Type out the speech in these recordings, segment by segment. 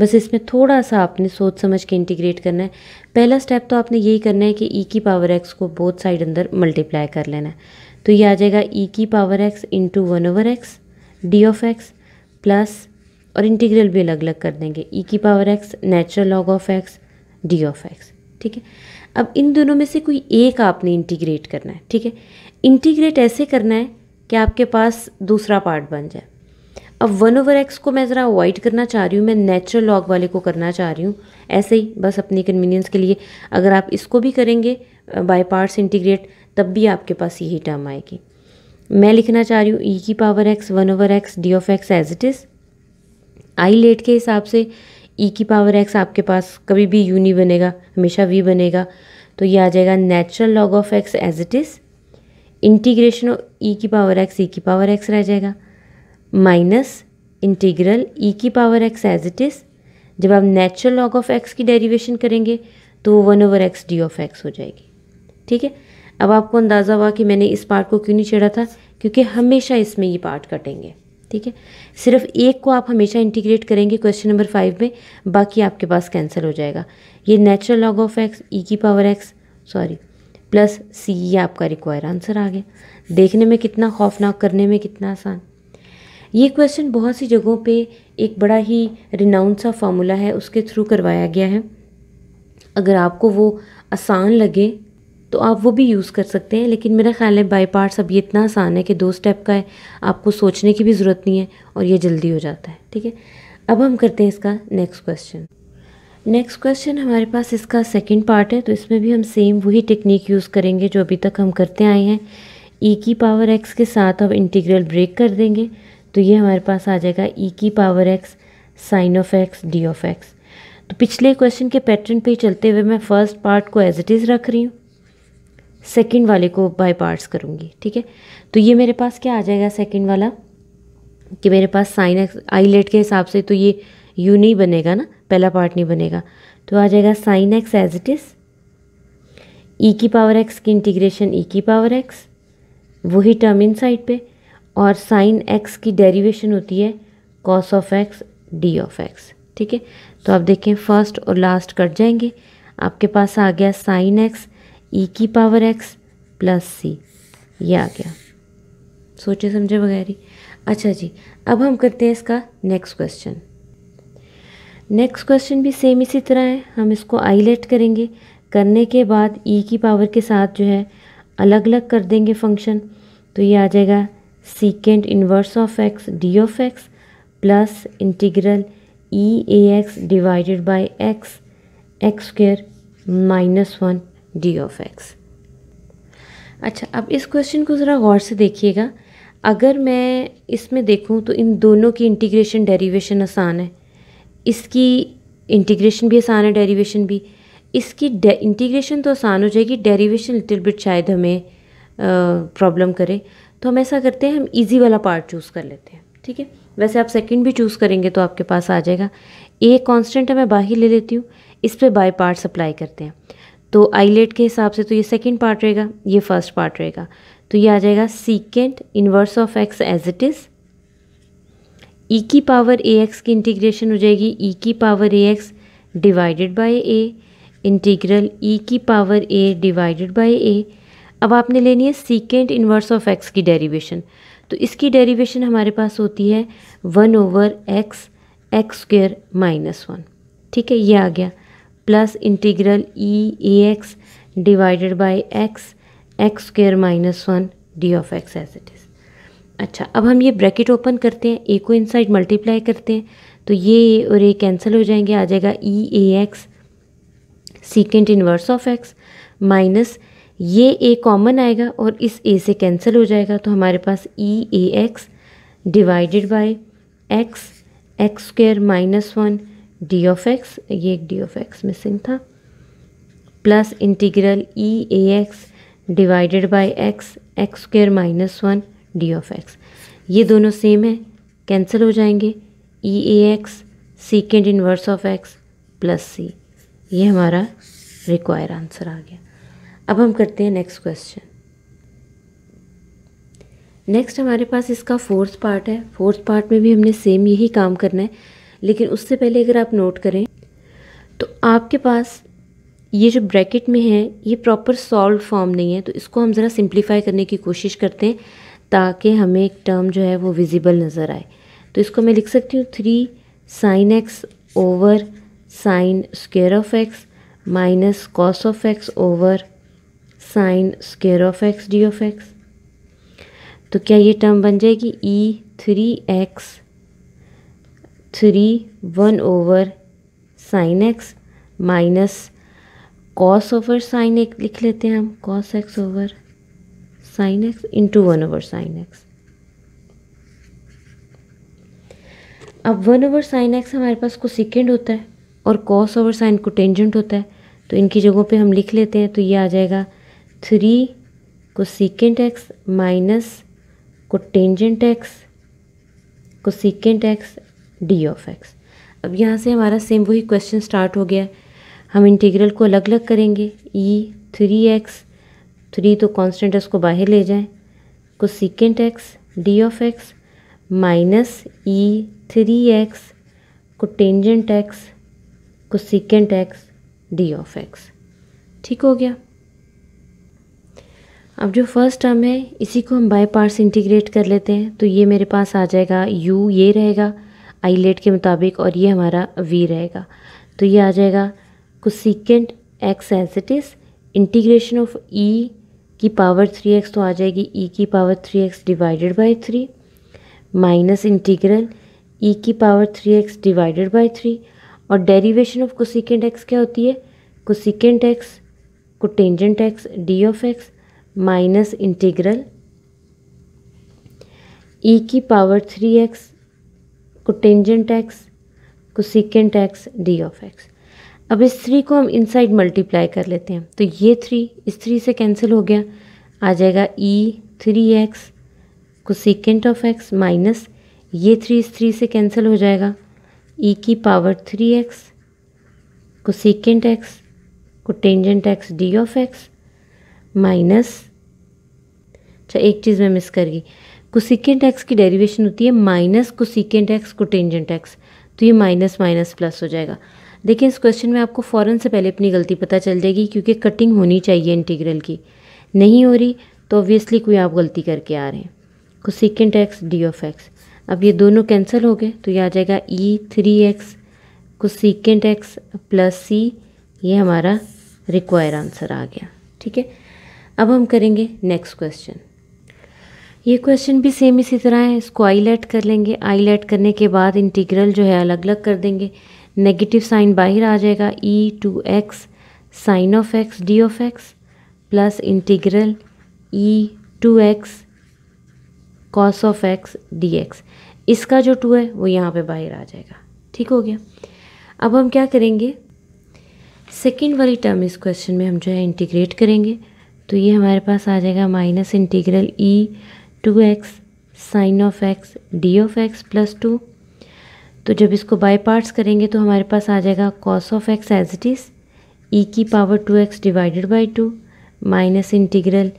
बस इसमें थोड़ा सा आपने सोच समझ के इंटीग्रेट करना है पहला स्टेप तो आपने यही करना है कि ई e की पावर एक्स को बोथ साइड अंदर मल्टीप्लाई कर लेना है तो ये आ जाएगा ई e की power x into one over x d of x plus और इंटीग्रल भी अलग अलग कर देंगे ई e की power x natural log of x d of x ठीक है अब इन दोनों में से कोई एक आपने इंटीग्रेट करना है ठीक है इंटीग्रेट ऐसे करना है कि आपके पास दूसरा पार्ट बन जाए अब वन ओवर एक्स को मैं ज़रा अवॉइड करना चाह रही हूँ मैं नेचुरल लॉग वाले को करना चाह रही हूँ ऐसे ही बस अपनी कन्वीनियंस के लिए अगर आप इसको भी करेंगे बाय पार्ट्स इंटीग्रेट तब भी आपके पास यही टर्म आएगी मैं लिखना चाह रही हूँ ई e की power x one over x d of x as it is ILATE के हिसाब से ई e की पावर एक्स आपके पास कभी भी यू नहीं बनेगा हमेशा वी बनेगा तो ये आ जाएगा natural log of x as it is integration of e की पावर एक्स ई की पावर एक्स रह जाएगा माइनस इंटीग्रल ई की power x as it is जब आप नेचुरल लॉग ऑफ एक्स की डेरिवेशन करेंगे तो वो one over x d of x हो जाएगी ठीक है अब आपको अंदाज़ा हुआ कि मैंने इस पार्ट को क्यों नहीं छेड़ा था क्योंकि हमेशा इसमें ये पार्ट कटेंगे ठीक है सिर्फ एक को आप हमेशा इंटीग्रेट करेंगे क्वेश्चन नंबर फाइव में बाकी आपके पास कैंसिल हो जाएगा ये natural log of x e की पावर एक्स सॉरी प्लस सी ये आपका रिक्वायर आंसर आ गया देखने में कितना खौफनाक करने में कितना आसान ये क्वेश्चन बहुत सी जगहों पे एक बड़ा ही रिनाउंड सा फार्मूला है उसके थ्रू करवाया गया है अगर आपको वो आसान लगे तो आप वो भी यूज़ कर सकते हैं लेकिन मेरा ख्याल है बाई पार्ट्स अब ये इतना आसान है कि दो स्टेप का है आपको सोचने की भी ज़रूरत नहीं है और ये जल्दी हो जाता है ठीक है अब हम करते हैं इसका नेक्स्ट क्वेश्चन नेक्स्ट क्वेश्चन हमारे पास इसका सेकंड पार्ट है तो इसमें भी हम सेम वही टेक्निक यूज़ करेंगे जो अभी तक हम करते आए हैं ई e की पावर एक्स के साथ अब इंटीग्रल ब्रेक कर देंगे तो ये हमारे पास आ जाएगा ई e की power x sine of x d of x तो पिछले क्वेश्चन के पैटर्न पे चलते हुए मैं फर्स्ट पार्ट को एज इट इज़ रख रही हूँ सेकेंड वाले को बाय पार्ट्स करूँगी ठीक है तो ये मेरे पास क्या आ जाएगा सेकेंड वाला कि मेरे पास साइन एक्स आईलेट के हिसाब से तो ये यू नहीं बनेगा ना पहला पार्ट नहीं बनेगा तो आ जाएगा sine x as it is e की पावर एक्स की इंटीग्रेशन ई e की पावर एक्स वही टर्म इन साइड पर और साइन एक्स की डेरिवेशन होती है cos of x d of x ठीक है तो आप देखें फर्स्ट और लास्ट कट जाएंगे आपके पास आ गया साइन एक्स ई की पावर एक्स प्लस सी ये आ गया सोचे समझे वगैरह ही अच्छा जी अब हम करते हैं इसका नेक्स्ट क्वेश्चन नेक्स्ट क्वेश्चन भी सेम इसी तरह है हम इसको आईलेट करेंगे करने के बाद ई e की पावर के साथ जो है अलग अलग कर देंगे फंक्शन तो ये आ जाएगा secant inverse of x d of x plus integral e x x divided x x square minus one d of x अच्छा अब इस क्वेश्चन को ज़रा गौर से देखिएगा अगर मैं इसमें देखूं तो इन दोनों की इंटीग्रेशन डेरिवेशन आसान है इसकी इंटीग्रेशन भी आसान है डेरिवेशन भी इसकी इंटीग्रेशन तो आसान हो जाएगी डेरिवेशन लिटिल बिट शायद हमें प्रॉब्लम करे तो हम ऐसा करते हैं हम ईजी वाला पार्ट चूज़ कर लेते हैं ठीक है वैसे आप सेकंड भी चूज़ करेंगे तो आपके पास आ जाएगा ए कांस्टेंट है मैं बाहर ले लेती हूँ इस पर बाई पार्ट अप्लाई करते हैं तो आईलेट के हिसाब से तो ये सेकेंड पार्ट रहेगा ये फर्स्ट पार्ट रहेगा तो ये आ जाएगा secant inverse of x as it is e की पावर ए एक्स की इंटीग्रेशन हो जाएगी ई e की power a x divided by a integral e की power a divided by a अब आपने लेनी है सीकेंट इन्वर्स ऑफ एक्स की डेरिवेशन तो इसकी डेरिवेशन हमारे पास होती है one over x x square minus one ठीक है ये आ गया plus integral e a x divided by x x square minus one d of x as it is अच्छा अब हम ये ब्रैकेट ओपन करते हैं ए को इनसाइड मल्टीप्लाई करते हैं तो ये और ए कैंसिल हो जाएंगे आ जाएगा e a x secant inverse of x minus ये ए कॉमन आएगा और इस ए से कैंसिल हो जाएगा तो हमारे पास e a x divided by x x square minus one d of x ये एक डी ऑफ एक्स मिसिंग था plus integral e a x divided by x x square minus one d of x ये दोनों same है cancel हो जाएंगे e a x secant inverse of x plus सी ये हमारा रिक्वायर आंसर आ गया अब हम करते हैं नेक्स्ट क्वेश्चन नेक्स्ट हमारे पास इसका फोर्थ पार्ट है फोर्थ पार्ट में भी हमने सेम यही काम करना है लेकिन उससे पहले अगर आप नोट करें तो आपके पास ये जो ब्रैकेट में है ये प्रॉपर सॉल्व फॉर्म नहीं है तो इसको हम ज़रा सिंप्लीफाई करने की कोशिश करते हैं ताकि हमें एक टर्म जो है वो विजिबल नज़र आए तो इसको मैं लिख सकती हूँ three sine x over sine square of x minus cos of x over sine square of x d of x तो क्या ये टर्म बन जाएगी e three x three one over sine x minus cos over sine एक लिख लेते हैं हम cos x over sine x into one over sine x अब वन ओवर साइन एक्स हमारे पास को सेकेंड होता है और cos over sine cotangent होता है तो इनकी जगहों पे हम लिख लेते हैं तो ये आ जाएगा three cosecant x minus cotangent x cosecant x d of x अब यहाँ से हमारा सेम वही क्वेश्चन स्टार्ट हो गया हम इंटीग्रल को अलग अलग करेंगे ई थ्री एक्स थ्री तो कांस्टेंट है उसको बाहर ले जाएं secant x d of x minus e three x cotangent x secant x d of x ठीक हो गया अब जो फर्स्ट टर्म है इसी को हम बाय पार्ट्स इंटीग्रेट कर लेते हैं तो ये मेरे पास आ जाएगा यू ये रहेगा आई लेट के मुताबिक और ये हमारा वी रहेगा तो ये आ जाएगा secant x as it is integration of e की पावर थ्री एक्स तो आ जाएगी ई e की power three x divided by three minus integral e की power three x divided by three और डेरिवेशन ऑफ सिकेंड एक्स क्या होती है secant x cotangent x d of x minus integral e की power three x cotangent x secant x d of x अब इस three को हम inside multiply कर लेते हैं तो ये थ्री इस थ्री से कैंसिल हो गया आ जाएगा e three x secant of x minus ये थ्री इस थ्री से कैंसिल हो जाएगा ई e की power three x secant x tangent x d of x minus अच्छा एक चीज़ मैं मिस कर गई कोसिकेंट एक्स की डेरिवेशन होती है minus cosecant x cotangent x तो ये माइनस माइनस प्लस हो जाएगा देखिए इस क्वेश्चन में आपको फ़ौरन से पहले अपनी गलती पता चल जाएगी क्योंकि कटिंग होनी चाहिए इंटीग्रल की नहीं हो रही तो ऑब्वियसली कोई आप गलती करके आ रहे हैं cosecant x d of x अब ये दोनों कैंसिल हो गए तो ये आ जाएगा e three x cosecant x plus सी ये हमारा रिक्वायर आंसर आ गया ठीक है अब हम करेंगे नेक्स्ट क्वेश्चन ये क्वेश्चन भी सेम इसी तरह है इसको आईलेट कर लेंगे आईलेट करने के बाद इंटीग्रल जो है अलग अलग कर देंगे नेगेटिव साइन बाहर आ जाएगा e two x sine of x d of x plus integral e two x cos of x d x इसका जो टू है वो यहाँ पे बाहर आ जाएगा ठीक हो गया अब हम क्या करेंगे सेकेंड वाली टर्म इस क्वेश्चन में हम जो है इंटीग्रेट करेंगे तो ये हमारे पास आ जाएगा minus integral e e, two x sine of x d of x plus two तो जब इसको बाई पार्ट्स करेंगे तो हमारे पास आ जाएगा cos of x as it is e की power two x divided by two minus integral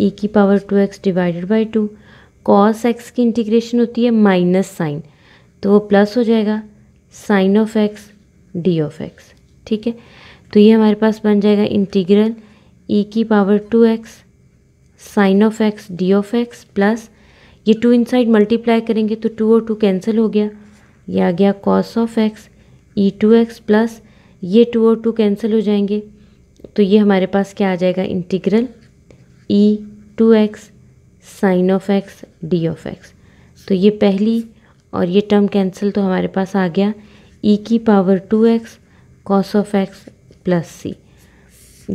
e की power two x divided by two cos x की इंटीग्रेशन होती है माइनस साइन तो वो प्लस हो जाएगा sine of x d of x ठीक है तो ये हमारे पास बन जाएगा इंटीग्रल ई e की power two x sine of x d of x plus ये टू इनसाइड मल्टीप्लाई करेंगे तो टू और टू कैंसिल हो गया ये आ गया cos of x e two x plus ये टू और टू कैंसिल हो जाएंगे तो ये हमारे पास क्या आ जाएगा integral e two x sine of x d of x तो ये पहली और ये टर्म कैंसिल तो हमारे पास आ गया ई e की power two x cos of x plus सी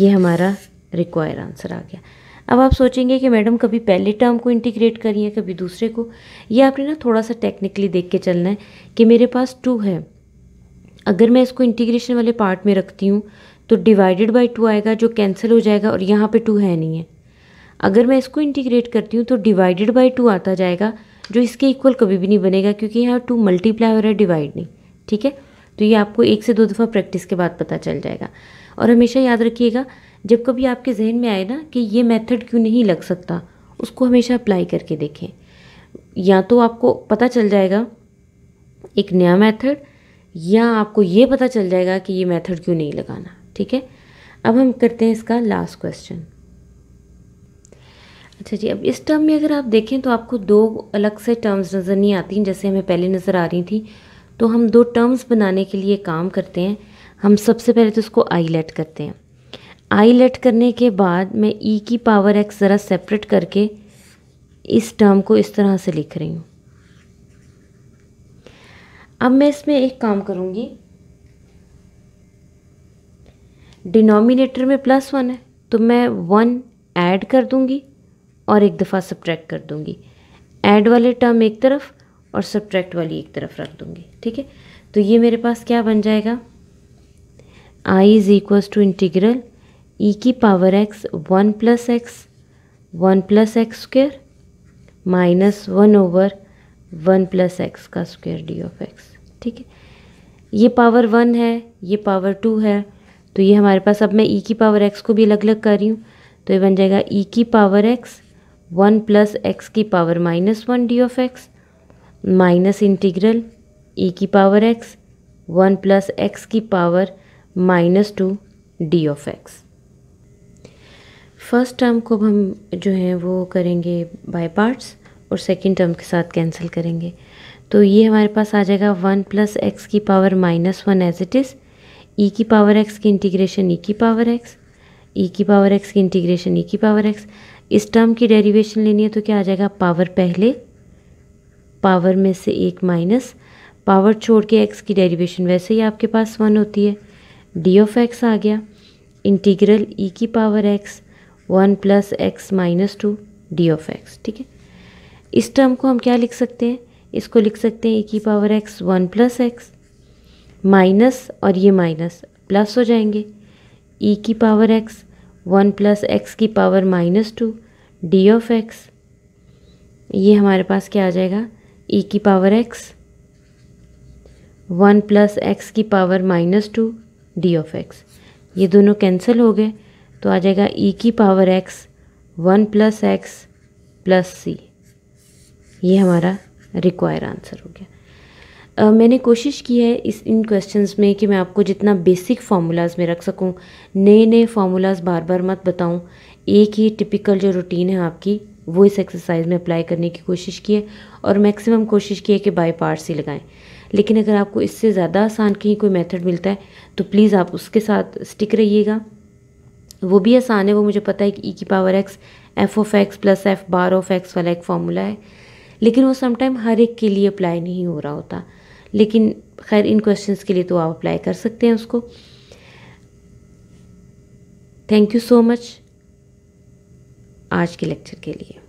ये हमारा रिक्वायर आंसर आ गया अब आप सोचेंगे कि मैडम कभी पहले टर्म को इंटीग्रेट करिए कभी दूसरे को ये आपने ना थोड़ा सा टेक्निकली देख के चलना है कि मेरे पास टू है अगर मैं इसको इंटीग्रेशन वाले पार्ट में रखती हूँ तो डिवाइडेड बाई टू आएगा जो कैंसिल हो जाएगा और यहाँ पर टू है नहीं है अगर मैं इसको इंटीग्रेट करती हूँ तो डिवाइडेड बाई टू आता जाएगा जो इसके इक्वल कभी भी नहीं बनेगा क्योंकि यहाँ टू मल्टीप्लाई हो रहा है डिवाइड नहीं ठीक है तो ये आपको एक से दो दफ़ा प्रैक्टिस के बाद पता चल जाएगा और हमेशा याद रखिएगा जब कभी आपके जहन में आए ना कि ये मेथड क्यों नहीं लग सकता उसको हमेशा अप्लाई करके देखें या तो आपको पता चल जाएगा एक नया मेथड या आपको ये पता चल जाएगा कि ये मेथड क्यों नहीं लगाना ठीक है अब हम करते हैं इसका लास्ट क्वेश्चन अच्छा जी अब इस टर्म में अगर आप देखें तो आपको दो अलग से टर्म्स नज़र नहीं आती जैसे हमें पहले नज़र आ रही थी तो हम दो टर्म्स बनाने के लिए काम करते हैं हम सबसे पहले तो इसको आईलेट करते हैं आई लेट करने के बाद मैं ई e की पावर एक्स ज़रा सेपरेट करके इस टर्म को इस तरह से लिख रही हूँ अब मैं इसमें एक काम करूँगी डिनोमिनेटर में प्लस वन है तो मैं वन ऐड कर दूँगी और एक दफ़ा सब्ट्रैक्ट कर दूँगी ऐड वाले टर्म एक तरफ और सब्ट्रैक्ट वाली एक तरफ रख दूँगी ठीक है तो ये मेरे पास क्या बन जाएगा I is equals to integral e e की power x one plus x one plus x square minus one over one plus x का स्क्वेयर डी ऑफ एक्स ठीक है ये पावर वन है ये पावर टू है तो ये हमारे पास अब मैं ई e की पावर एक्स को भी अलग अलग कर रही हूँ तो ये बन जाएगा ई e की power x one plus x की power minus one d of x minus integral e की power x one plus x की power minus two d of x first term को हम जो है वो करेंगे बाय पार्ट्स और सेकंड टर्म के साथ कैंसिल करेंगे तो ये हमारे पास आ जाएगा वन प्लस एक्स की power minus one as it is e की पावर एक्स की इंटीग्रेशन ई e की पावर एक्स ई की पावर एक्स की इंटीग्रेशन ई e की पावर एक्स इस टर्म की डेरिवेशन लेनी है तो क्या आ जाएगा पावर पहले पावर में से एक माइनस पावर छोड़ के एक्स की डेरिवेशन वैसे ही आपके पास वन होती है डी ऑफ एक्स आ गया इंटीग्रल ई e की power x one plus x minus two d of x ठीक है इस टर्म को हम क्या लिख सकते हैं इसको लिख सकते हैं ए की power x one plus x minus और ये माइनस प्लस हो जाएंगे ई e की power x one plus x की power minus two d of x ये हमारे पास क्या आ जाएगा ई e की power x one plus x की power minus two d of x ये दोनों कैंसिल हो गए तो आ जाएगा ई e की power x one plus x plus सी ये हमारा रिक्वायर आंसर हो गया Uh, मैंने कोशिश की है इस इन क्वेश्चंस में कि मैं आपको जितना बेसिक फार्मूलाज में रख सकूं नए नए फार्मूलाज बार बार मत बताऊं एक ही टिपिकल जो रूटीन है आपकी वो इस एक्सरसाइज में अप्लाई करने की कोशिश की है और मैक्सिमम कोशिश की है कि बाय पार्ट्स ही लगाएं लेकिन अगर आपको इससे ज़्यादा आसान कहीं कोई मेथड मिलता है तो प्लीज़ आप उसके साथ स्टिक रहिएगा वो भी आसान है वो मुझे पता है कि ई e की power x f of x plus f bar of x वाला एक फार्मूला है लेकिन वो समटाइम हर एक के लिए अप्लाई नहीं हो रहा होता लेकिन खैर इन क्वेश्चंस के लिए तो आप अप्लाई कर सकते हैं उसको थैंक यू सो मच आज के लेक्चर के लिए